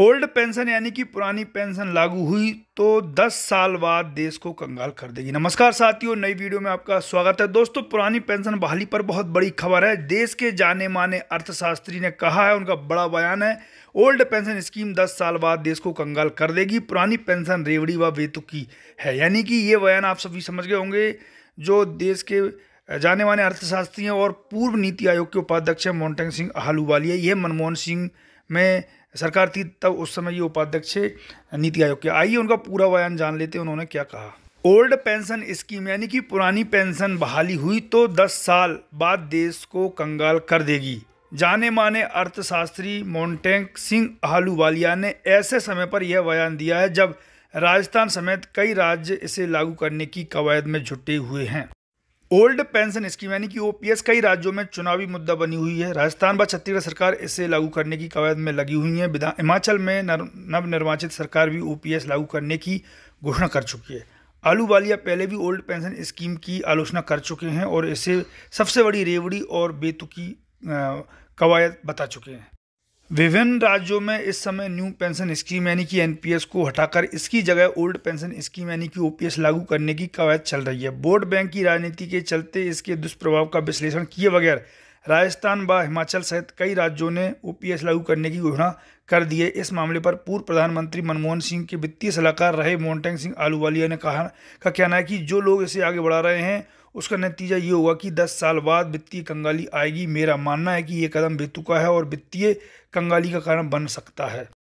old pension यानी कि पुरानी पेंशन लागू हुई तो 10 साल बाद देश को कंगाल कर देगी नमस्कार साथियों नई वीडियो में आपका स्वागत है दोस्तों पुरानी पेंशन बहाली पर बहुत बड़ी खबर है देश के जाने माने अर्थशास्त्री ने कहा है उनका बड़ा बयान है ओल्ड पेंशन स्कीम 10 साल बाद देश को कंगाल कर देगी पुरानी पेंशन रेवड़ी व वेतुकी है यानी कि ये बयान आप सभी समझ गए होंगे जो देश के जाने माने अर्थशास्त्री हैं और पूर्व नीति आयोग के उपाध्यक्ष हैं मोन्टेंग सिंह आहलूवालिया ये मनमोहन सिंह में सरकार थी तब उस समय ये उपाध्यक्ष नीति आयोग के आइए उनका पूरा बयान जान लेते हैं उन्होंने क्या कहा ओल्ड पेंशन स्कीम यानी कि पुरानी पेंशन बहाली हुई तो 10 साल बाद देश को कंगाल कर देगी जाने माने अर्थशास्त्री मोन्टेंक सिंह आहलूवालिया ने ऐसे समय पर यह बयान दिया है जब राजस्थान समेत कई राज्य इसे लागू करने की कवायद में जुटे हुए हैं ओल्ड पेंशन स्कीम यानी कि ओपीएस कई राज्यों में चुनावी मुद्दा बनी हुई है राजस्थान व छत्तीसगढ़ सरकार इसे लागू करने की कवायद में लगी हुई है हिमाचल में नवनिर्वाचित सरकार भी ओपीएस लागू करने की घोषणा कर चुकी है आलू बालिया पहले भी ओल्ड पेंशन स्कीम की आलोचना कर चुके हैं और इसे सबसे बड़ी रेवड़ी और बेतुकी कवायद बता चुके हैं विभिन्न राज्यों में इस समय न्यू पेंशन स्कीम यानी कि एनपीएस को हटाकर इसकी जगह ओल्ड पेंशन स्कीम यानी कि ओपीएस लागू करने की कवायद चल रही है वोट बैंक की राजनीति के चलते इसके दुष्प्रभाव का विश्लेषण किए बगैर राजस्थान व हिमाचल सहित कई राज्यों ने ओ लागू करने की घोषणा कर दी है इस मामले पर पूर्व प्रधानमंत्री मनमोहन सिंह के वित्तीय सलाहकार रहे मोहनटेंग सिंह आलूवालिया ने कहा का कहना है कि जो लोग इसे आगे बढ़ा रहे हैं उसका नतीजा ये होगा कि 10 साल बाद वित्तीय कंगाली आएगी मेरा मानना है कि ये कदम बेतुका है और वित्तीय कंगाली का कारण बन सकता है